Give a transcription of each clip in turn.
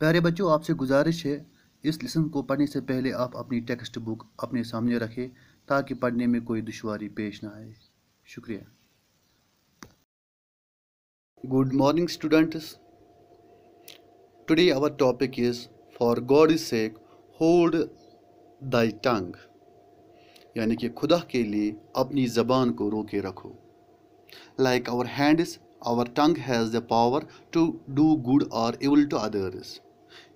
प्यारे बच्चों आपसे गुजारिश है इस लेसन को पढ़ने से पहले आप अपनी टेक्स्ट बुक अपने सामने रखें ताकि पढ़ने में कोई दुशारी पेश ना आए शुक्रिया good morning students today our topic is for God's sake hold thy tongue यानी कि खुदा के लिए अपनी ज़बान को रोके रखो like our hand our tongue has the power to do good और इवल टू अदर्स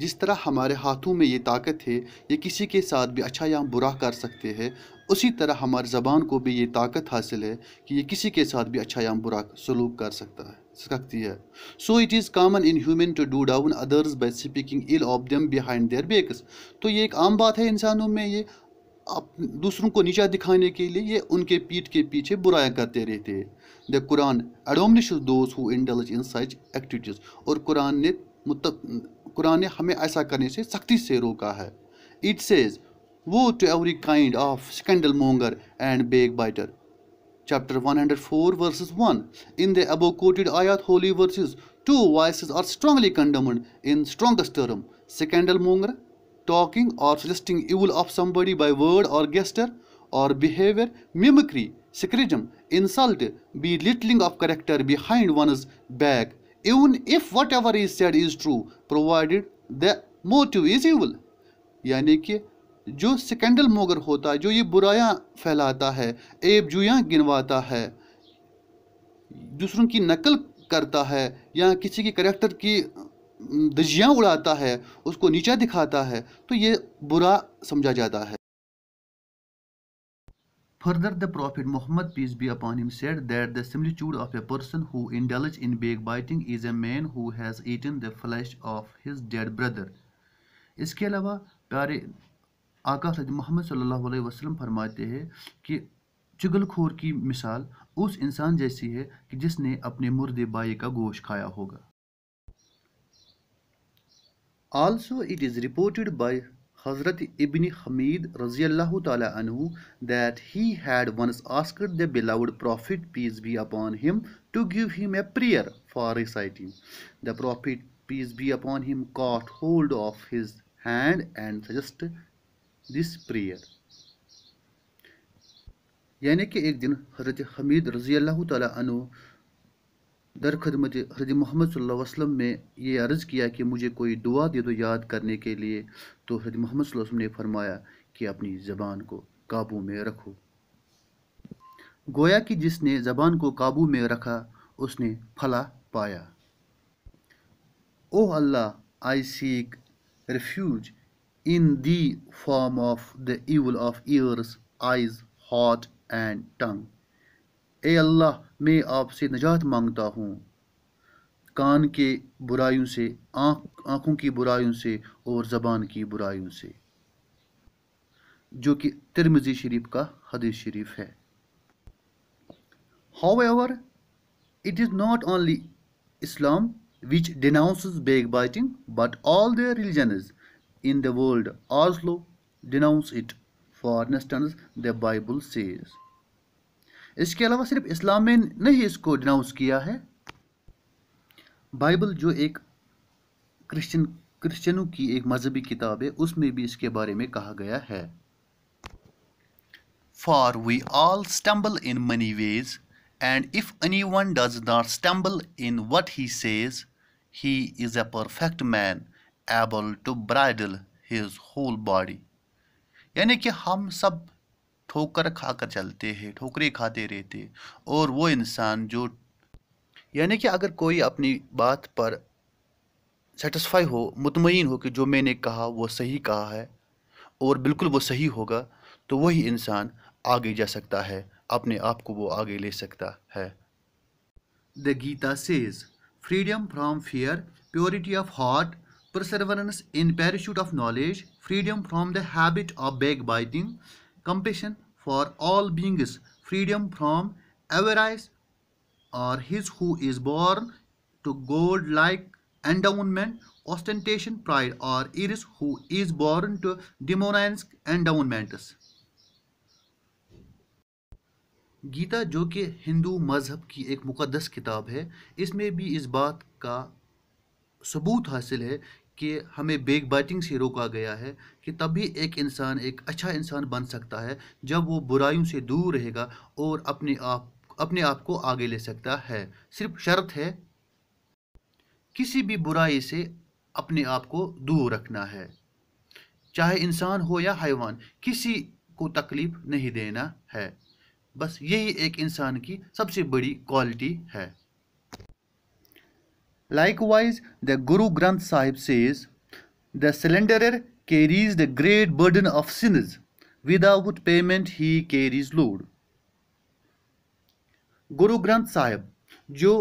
जिस तरह हमारे हाथों में ये ताकत है ये किसी के साथ भी अच्छा या बुरा कर सकते हैं उसी तरह हमारी ज़बान को भी ये ताकत हासिल है कि ये किसी के साथ भी अच्छा या बुरा सलूक कर सकता है सकती है so it is common in human to do down others by speaking ill of them behind their backs तो ये एक आम बात है इंसानों में ये आप दूसरों को नीचा दिखाने के लिए ये उनके पीठ के पीछे बुराया करते रहते हैं the Quran admonish those who indulge in such activities और कुरान ने मुत कुरान ने हमें ऐसा करने से सख्ती से रोका है it says woe to every kind of scandal monger and back biter chapter 104 verses 1 in the above quoted आयत holy verses two vices are strongly condemned in strongest term scandal monger talking और suggesting evil of somebody by word और gesture और behaviour mimicry sarcasm insult belittling of character behind one's back even if whatever is said is true provided the motive is evil यानी कि जो सिकंडल मोगर होता है जो ये बुराया फैलाता है एब जुया गिनवाता है दूसरों की नकल करता है या किसी की करेक्टर की दजियाँ उड़ाता है उसको नीचा दिखाता है तो ये बुरा समझा जाता है Further, the Prophet Muhammad, peace be upon him, said that the similitude of a person who indulges in backbiting is a man who has eaten the flesh of his dead brother. इसके अलावा प्यारे आका सद मोहम्मद सल्लल्लाहु अलैहि वसल्लम फरमाते हैं कि चुगलखोर की मिसाल उस इंसान जैसी है कि जिसने अपने मुर्दे बाई का गोश खाया होगा Also, it is reported by Hazrat Ibn Hamid radiallahu ta'ala anhu that he had once asked the beloved Prophet peace be upon him to give him a prayer for reciting. The Prophet peace be upon him caught hold of his hand and suggested this prayer. यानी कि एक दिन हजरत हमीद रजी अल्लाह तु दर खदमत हजरत मोहम्मद वसलम ने यह अर्ज़ किया कि मुझे कोई दुआ दे दो याद करने के लिए तो हजरत मोहम्मद वसल्लम ने फरमाया कि अपनी ज़बान को काबू में रखो गोया कि जिसने ज़बान को काबू में रखा उसने फला पाया oh Allah I seek refuge in thee from of the evil of ears eyes heart and tongue ए अल्लाह मैं आपसे निजात मांगता हूँ कान के बुराइयों से आँख आँखों की बुराइयों से और ज़बान की बुराइयों से जो कि तिरमिजी शरीफ का हदीस शरीफ है however it is not only Islam which denounce back biting but all the religions in the world आज लो denounce it for instance the Bible says इसके अलावा सिर्फ इस्लाम में नहीं इसको डिनाउंस किया है बाइबल जो एक क्रिश्चियन क्रिश्चियनों की एक मजहबी किताब है उसमें भी इसके बारे में कहा गया है for we all stumble in many ways and if any one does not stumble in what he says he is a perfect man able to bridle his whole body यानी कि हम सब ठोकर खाकर चलते हैं ठोकरें खाते रहते और वो इंसान जो यानी कि अगर कोई अपनी बात पर सेटिस्फाई हो मुतमिन हो कि जो मैंने कहा वो सही कहा है और बिल्कुल वो सही होगा तो वही इंसान आगे जा सकता है अपने आप को वो आगे ले सकता है the Gita says freedom from fear purity of heart in pursuit of knowledge freedom from the habit of back biting compassion for all beings, freedom from avarice, or his who is born to gold like endowment, ostentation, pride, or iris who is born to demoniac endowments. Gita जो कि हिंदू मज़हब की एक मुक़दस किताब है इसमें भी इस बात का सबूत हासिल है कि हमें बेग बाइटिंग से रोका गया है कि तभी एक इंसान एक अच्छा इंसान बन सकता है जब वो बुराइयों से दूर रहेगा और अपने आप अपने आप को आगे ले सकता है सिर्फ शर्त है किसी भी बुराई से अपने आप को दूर रखना है चाहे इंसान हो या हैवान किसी को तकलीफ नहीं देना है बस यही एक इंसान की सबसे बड़ी क्वालिटी है Likewise, the Guru Granth Sahib says, The slanderer carries the great burden of sins Without payment, he carries load. guru granth sahib जो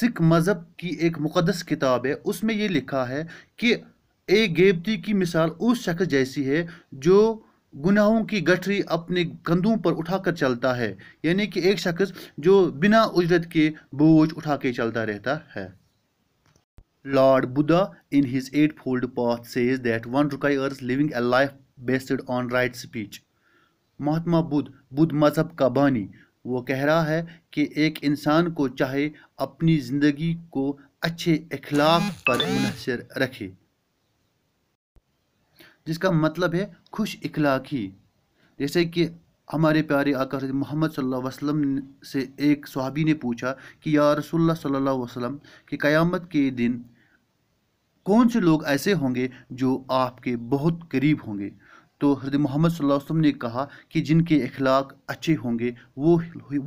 सिख मज़हब की एक मुकदस किताब है उसमें ये लिखा है कि एक गेबती की मिसाल उस शख्स जैसी है जो गुनाहों की गठरी अपने कंधों पर उठाकर चलता है यानी कि एक शख्स जो बिना उजरत के बोझ उठा के चलता रहता है Lord Buddha, in his Eightfold Path, says that one requires living a life based on right speech. महात्मा बुद्ध बुद्ध मज़हब का बानी वो कह रहा है कि एक इंसान को चाहे अपनी ज़िंदगी को अच्छे अखलाक पर मुनसर रखे जिसका मतलब है खुश अखलाक ही जैसे कि हमारे प्यारे आकर मोहम्मद वसल्लम से एक सहाबी ने पूछा कि या रसोल्ला सल्ला वसलम कि क़यामत के दिन कौन से लोग ऐसे होंगे जो आपके बहुत करीब होंगे तो हृदय मोहम्मद वसल्लम ने कहा कि जिनके अखलाक अच्छे होंगे वो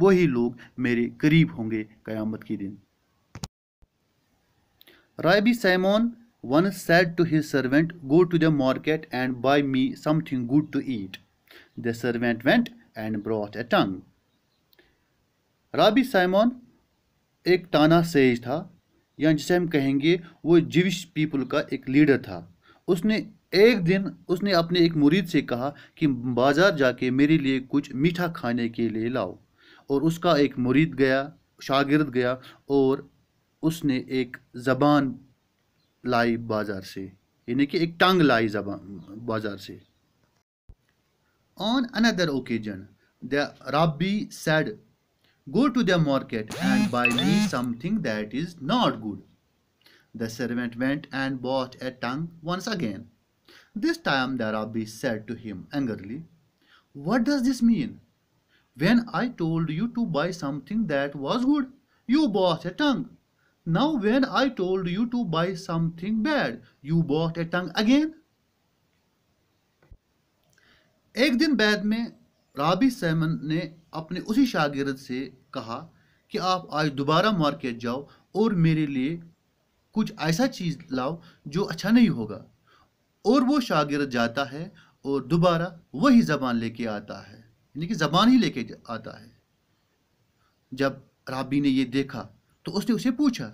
वही लोग मेरे करीब होंगे क़यामत के दिन Rabbi Simeon once said to his servant go to the market and buy me something good to eat the servant went and brought a tongue Rabbi Simeon एक ताना सेज था या जिसे हम कहेंगे वो जिविश पीपल का एक लीडर था उसने एक दिन उसने अपने एक मुरीद से कहा कि बाज़ार जाके मेरे लिए कुछ मीठा खाने के लिए लाओ और उसका एक मुरीद गया शागिर्द गया और उसने एक ज़बान लाई बाज़ार से यानी कि एक टंग लाई जबान बाज़ार से on another occasion the rabbi said Go to the market and buy me something that is not good. The servant went and bought a tongue once again. This time the Rabbi said to him angrily, What does this mean? When I told you to buy something that was good, you bought a tongue. Now when I told you to buy something bad, you bought a tongue again. एक दिन बैद में राबी सहमन ने अपने उसी शागिर्द से कहा कि आप आज दोबारा मार्केट जाओ और मेरे लिए कुछ ऐसा चीज़ लाओ जो अच्छा नहीं होगा और वो शागिर्द जाता है और दोबारा वही ज़बान लेके आता है यानी कि ज़बान ही लेके आता है जब राबी ने ये देखा तो उसने उसे पूछा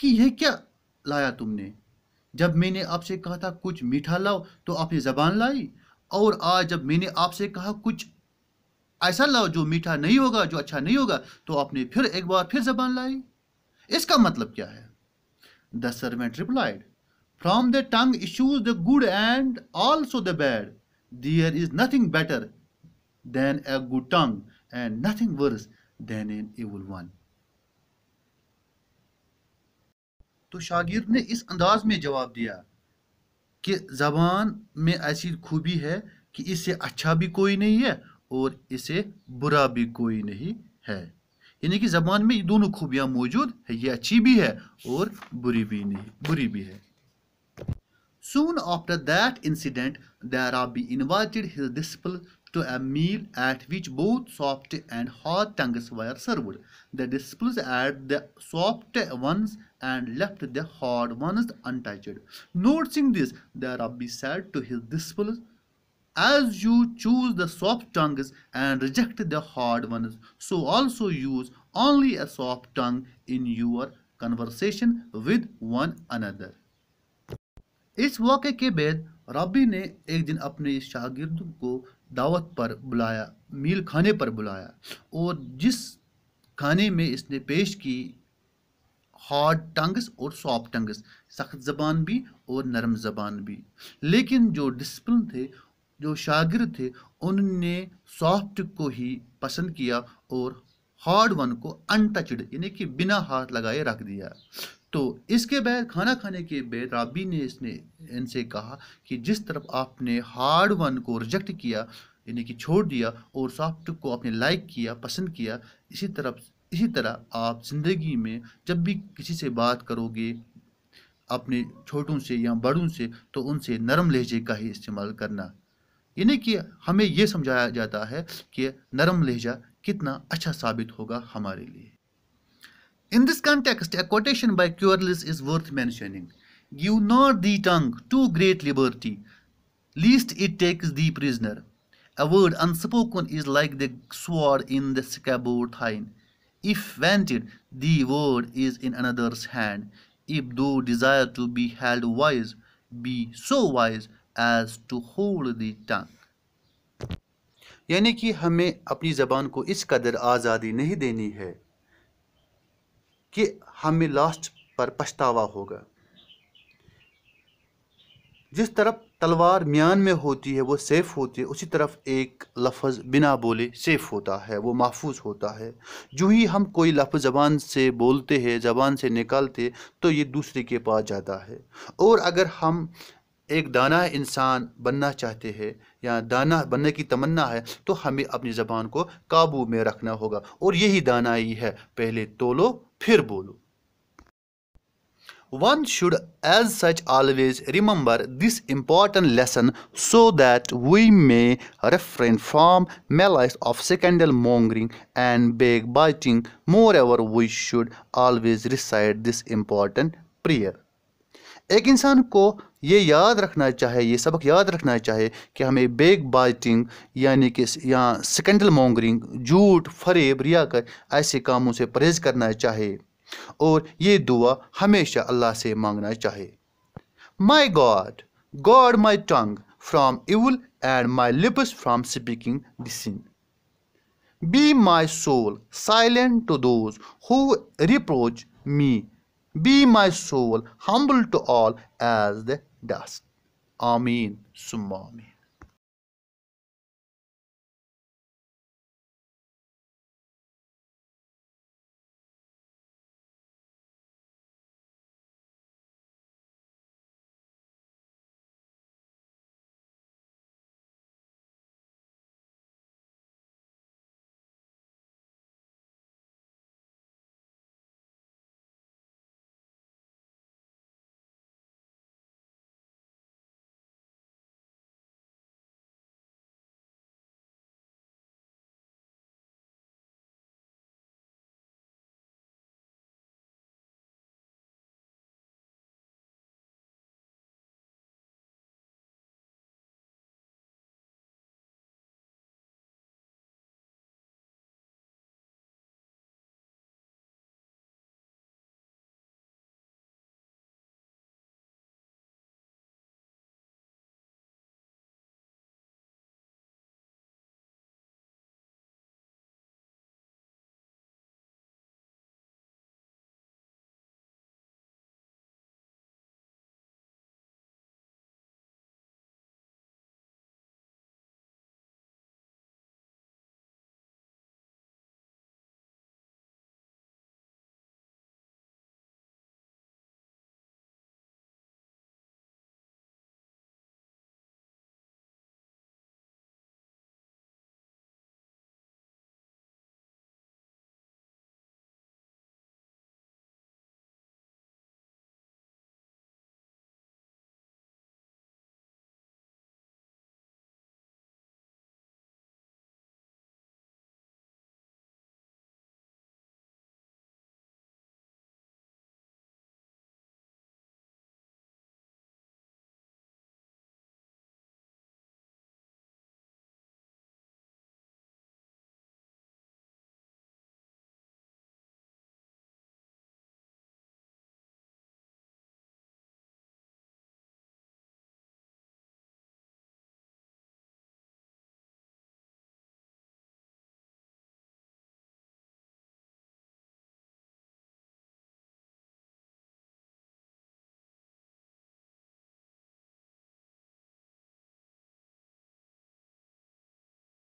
कि यह क्या लाया तुमने जब मैंने आपसे कहा था कुछ मीठा लाओ तो आपने ज़बान लाई और आज जब मैंने आपसे कहा कुछ ऐसा लाओ जो मीठा नहीं होगा जो अच्छा नहीं होगा तो आपने फिर एक बार फिर जबान लाई इसका मतलब क्या है the servant replied from the tongue issues the good and also the bad there is nothing better than a good tongue and nothing worse than an evil one तो शागिर्द ने इस अंदाज में जवाब दिया कि ज़बान में ऐसी खूबी है कि इससे अच्छा भी कोई नहीं है और इसे बुरा भी कोई नहीं है यानी कि जबान में ये दोनों खूबियाँ मौजूद है ये अच्छी भी है और बुरी भी नहीं बुरी भी है soon after that incident the rabbi invited his disciple to a meal at which both soft and hot tongues were served the disciples ate the soft ones and left the hot ones untouched noting this the rabbi said to his disciples As you choose the soft tongues and reject the hard ones, so also use only a soft tongue in your conversation with one another. इस वाक़े के बाद रबी ने एक दिन अपने शागिर्द को दावत पर बुलाया मील खाने पर बुलाया और जिस खाने में इसने पेश की हार्ड टंग्स और सॉफ्ट टंग्स सख्त ज़बान भी और नरम ज़बान भी लेकिन जो डिसप्लिन थे जो शागिर थे उनने सॉफ्ट को ही पसंद किया और हार्ड वन को अनटचड यानी कि बिना हाथ लगाए रख दिया तो इसके बाद खाना खाने के बाद राबी ने इसने इनसे कहा कि जिस तरफ आपने हार्ड वन को रिजेक्ट किया यानी कि छोड़ दिया और सॉफ्ट को आपने लाइक किया पसंद किया इसी तरफ इसी तरह आप ज़िंदगी में जब भी किसी से बात करोगे अपने छोटों से या बड़ों से तो उनसे नरम लहजे का ही इस्तेमाल करना यानी कि हमें यह समझाया जाता है कि नरम लहजा कितना अच्छा साबित होगा हमारे लिए in this context a quotation by Quarles is worth mentioning give not thy tongue too great liberty lest it takes thee prisoner a word unspoken is like the sword in the scabbard thine if vented thy word is in another's hand if thou desire to be held wise be so wise as to hold the tongue यानी कि हमें अपनी ज़बान को इस कदर आज़ादी नहीं देनी है कि हमें लास्ट पर पछतावा होगा जिस तरफ तलवार म्यान में होती है वो सेफ़ होती है उसी तरफ एक लफ्ज़ बिना बोले सेफ़ होता है वो महफूज होता है जो ही हम कोई लफ्ज़ ज़बान से बोलते हैं ज़बान से निकालते तो ये दूसरे के पास जाता है और अगर हम एक दाना इंसान बनना चाहते हैं या दाना बनने की तमन्ना है तो हमें अपनी ज़बान को काबू में रखना होगा और यही दाना ही है पहले तोलो फिर बोलो one should as such always remember this important lesson so that we may refrain may malice of scandal mongering and back biting moreover we should always recite this important prayer एक इंसान को ये याद रखना चाहिए ये सबक याद रखना चाहिए कि हमें बेग बाइटिंग यानी कि या सिकेंडल मोंगरिंग झूठ फरेब कर ऐसे कामों से परहेज करना चाहिए और ये दुआ हमेशा अल्लाह से मांगना चाहिए my God guard my tongue from evil and my lips from speaking then be my soul silent to those who reproach me Be my soul humble to all as the dust. Amin. Summa amin.